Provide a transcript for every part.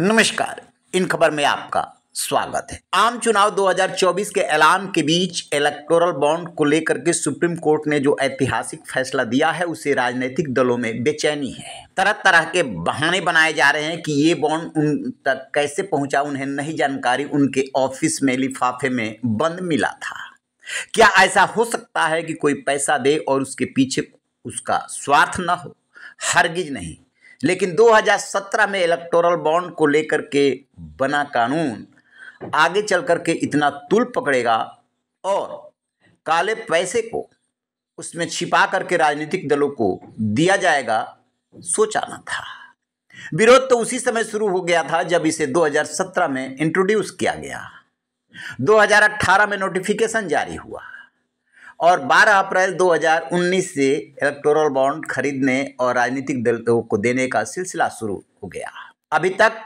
नमस्कार इन खबर में आपका स्वागत है आम चुनाव 2024 के ऐलान के बीच इलेक्टोरल बॉन्ड को लेकर के सुप्रीम कोर्ट ने जो ऐतिहासिक फैसला दिया है उसे राजनीतिक दलों में बेचैनी है तरह तरह के बहाने बनाए जा रहे हैं कि ये बॉन्ड उन तक कैसे पहुंचा उन्हें नहीं जानकारी उनके ऑफिस में लिफाफे में बंद मिला था क्या ऐसा हो सकता है कि कोई पैसा दे और उसके पीछे उसका स्वार्थ न हो हरगिज नहीं लेकिन 2017 में इलेक्टोरल बॉन्ड को लेकर के बना कानून आगे चल करके इतना तुल पकड़ेगा और काले पैसे को उसमें छिपा करके राजनीतिक दलों को दिया जाएगा सोचा ना था विरोध तो उसी समय शुरू हो गया था जब इसे 2017 में इंट्रोड्यूस किया गया 2018 में नोटिफिकेशन जारी हुआ और 12 अप्रैल 2019 से इलेक्टोरल बॉन्ड खरीदने और राजनीतिक दलों को देने का सिलसिला शुरू हो गया अभी तक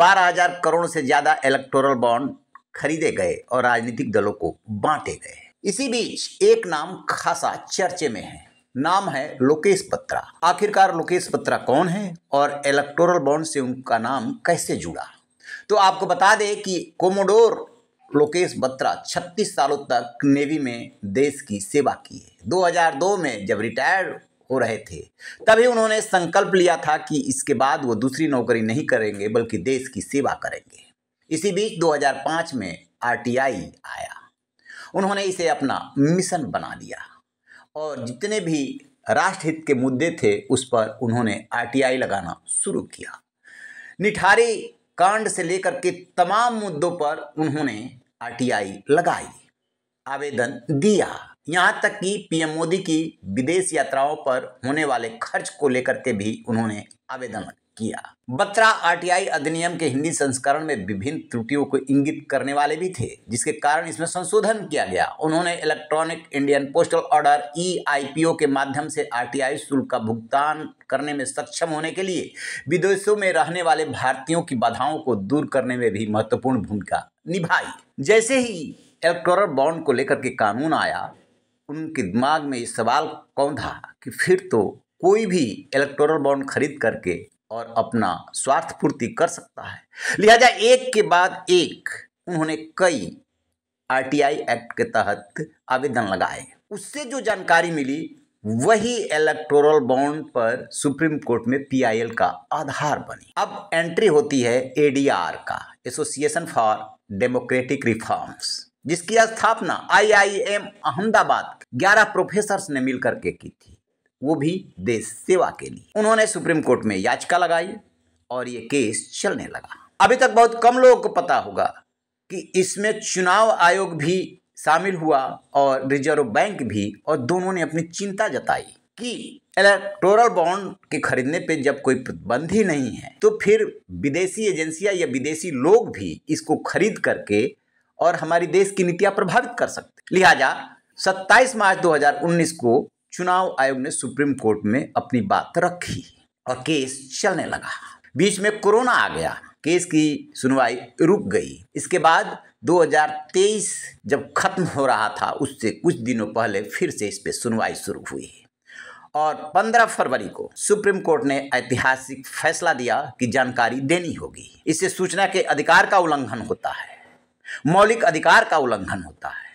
12000 करोड़ से ज़्यादा इलेक्टोरल बॉन्ड खरीदे गए और राजनीतिक दलों को बांटे गए इसी बीच एक नाम खासा चर्चे में है नाम है लोकेश पत्रा आखिरकार लोकेश पत्रा कौन है और इलेक्टोरल बॉन्ड से उनका नाम कैसे जुड़ा तो आपको बता दें कि कोमोडोर लोकेश बत्रा 36 सालों तक नेवी में देश की सेवा की है 2002 में जब रिटायर हो रहे थे तभी उन्होंने संकल्प लिया था कि इसके बाद वो दूसरी नौकरी नहीं करेंगे बल्कि देश की सेवा करेंगे इसी बीच 2005 में आरटीआई आया उन्होंने इसे अपना मिशन बना लिया और जितने भी राष्ट्रहित के मुद्दे थे उस पर उन्होंने आरटीआई लगाना शुरू किया निठारी कांड से लेकर के तमाम मुद्दों पर उन्होंने आरटीआई लगाई आवेदन दिया यहाँ तक कि पीएम मोदी की विदेश यात्राओं पर होने वाले खर्च को लेकर के भी उन्होंने आवेदन किया बत्रा आरटीआई अधिनियम के हिंदी संस्करण में विभिन्न त्रुटियों को इंगित करने वाले भी थे जिसके कारण इसमें संशोधन किया गया उन्होंने electronic Indian postal order E e के माध्यम से आरटीआई शुल्क का भुगतान करने में सक्षम होने के लिए विदेशों में रहने वाले भारतीयों की बाधाओं को दूर करने में भी महत्वपूर्ण भूमिका निभाई जैसे ही इलेक्ट्रोनल बॉन्ड को लेकर के कानून आया उनके दिमाग में ये सवाल कौन था कि फिर तो कोई भी इलेक्ट्रोनल बॉन्ड खरीद करके और अपना स्वार्थ पूर्ति कर सकता है लिहाजा एक के बाद एक उन्होंने कई आरटीआई एक्ट के तहत आवेदन लगाए उससे जो जानकारी मिली वही इलेक्टोरल बॉन्ड पर सुप्रीम कोर्ट में पीआईएल का आधार बनी अब एंट्री होती है एडीआर का एसोसिएशन फॉर डेमोक्रेटिक रिफॉर्म्स जिसकी स्थापना आईआईएम अहमदाबाद 11 प्रोफेसर्स ने मिलकर के की थी वो भी देश सेवा के लिए उन्होंने सुप्रीम कोर्ट में याचिका लगाई और ये केस चलने लगा अभी तक बहुत कम लोगों को पता होगा कि इसमें चुनाव आयोग भी शामिल हुआ और रिजर्व बैंक भी और दोनों ने अपनी चिंता जताई कि इलेक्टोरल बॉन्ड के खरीदने पे जब कोई प्रतिबंध ही नहीं है तो फिर विदेशी एजेंसियां या विदेशी लोग भी इसको खरीद करके और हमारी देश की नीतियां प्रभावित कर सकते लिहाजा 27 मार्च 2019 को चुनाव आयोग ने सुप्रीम कोर्ट में अपनी बात रखी और केस चलने लगा बीच में कोरोना आ गया केस की सुनवाई रुक गई इसके बाद 2023 जब खत्म हो रहा था उससे कुछ दिनों पहले फिर से इस पर सुनवाई शुरू हुई और 15 फरवरी को सुप्रीम कोर्ट ने ऐतिहासिक फैसला दिया कि जानकारी देनी होगी इससे सूचना के अधिकार का उल्लंघन होता है मौलिक अधिकार का उल्लंघन होता है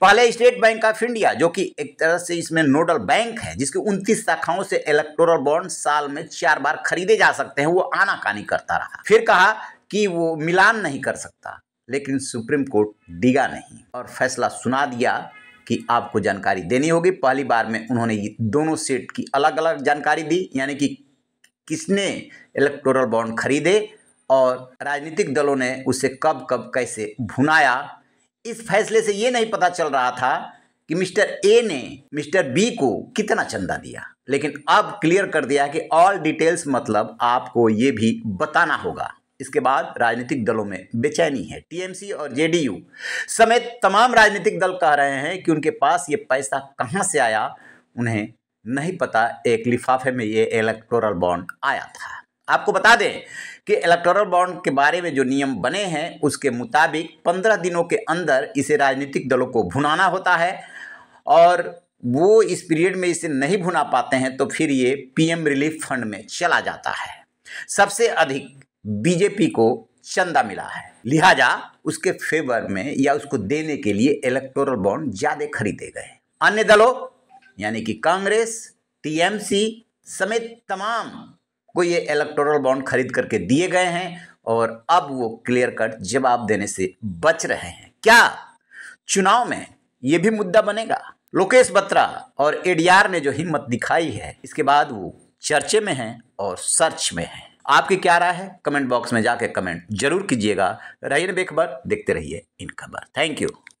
पहले स्टेट बैंक ऑफ इंडिया जो कि एक तरह से इसमें नोडल बैंक है जिसकी उनतीस शाखाओं से इलेक्टोरल बॉन्ड साल में चार बार खरीदे जा सकते हैं वो आनाकानी करता रहा फिर कहा कि वो मिलान नहीं कर सकता लेकिन सुप्रीम कोर्ट डिगा नहीं और फैसला सुना दिया कि आपको जानकारी देनी होगी पहली बार में उन्होंने दोनों सेट की अलग अलग जानकारी दी यानी कि किसने इलेक्टोरल बॉन्ड खरीदे और राजनीतिक दलों ने उसे कब कब कैसे भुनाया इस फैसले से ये नहीं पता चल रहा था कि मिस्टर ए ने मिस्टर बी को कितना चंदा दिया लेकिन अब क्लियर कर दिया कि ऑल डिटेल्स मतलब आपको ये भी बताना होगा इसके बाद राजनीतिक दलों में बेचैनी है टीएमसी और जेडीयू समेत तमाम राजनीतिक दल कह रहे हैं कि उनके पास ये पैसा कहाँ से आया उन्हें नहीं पता एक लिफाफे में ये इलेक्टोरल बॉन्ड आया था आपको बता दें कि इलेक्टोरल बॉन्ड के बारे में जो नियम बने हैं उसके मुताबिक पंद्रह दिनों के अंदर इसे राजनीतिक दलों को भुनाना होता है और वो इस पीरियड में इसे नहीं भुना पाते हैं तो फिर ये पीएम रिलीफ फंड में चला जाता है सबसे अधिक बीजेपी को चंदा मिला है लिहाजा उसके फेवर में या उसको देने के लिए इलेक्टोरल बॉन्ड ज़्यादा खरीदे गए अन्य दलों यानी कि कांग्रेस टीएमसी समेत तमाम को ये इलेक्टोरल बॉन्ड खरीद करके दिए गए हैं और अब वो क्लियर कट जवाब देने से बच रहे हैं क्या चुनाव में ये भी मुद्दा बनेगा लोकेश बत्रा और एडीआर ने जो हिम्मत दिखाई है इसके बाद वो चर्चे में हैं और सर्च में हैं आपकी क्या राय है कमेंट बॉक्स में जाके कमेंट जरूर कीजिएगा रहिए बेखबर देखते रहिए इन खबर थैंक यू